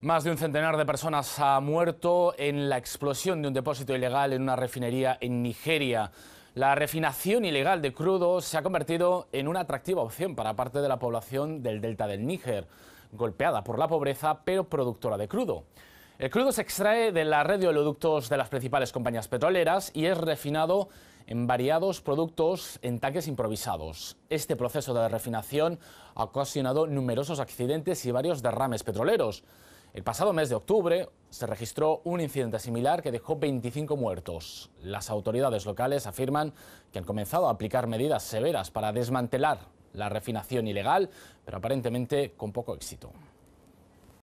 Más de un centenar de personas ha muerto en la explosión de un depósito ilegal en una refinería en Nigeria. La refinación ilegal de crudo se ha convertido en una atractiva opción para parte de la población del delta del Níger, golpeada por la pobreza pero productora de crudo. El crudo se extrae de la red de oleoductos de las principales compañías petroleras y es refinado en variados productos en tanques improvisados. Este proceso de refinación ha ocasionado numerosos accidentes y varios derrames petroleros. El pasado mes de octubre se registró un incidente similar que dejó 25 muertos. Las autoridades locales afirman que han comenzado a aplicar medidas severas para desmantelar la refinación ilegal, pero aparentemente con poco éxito.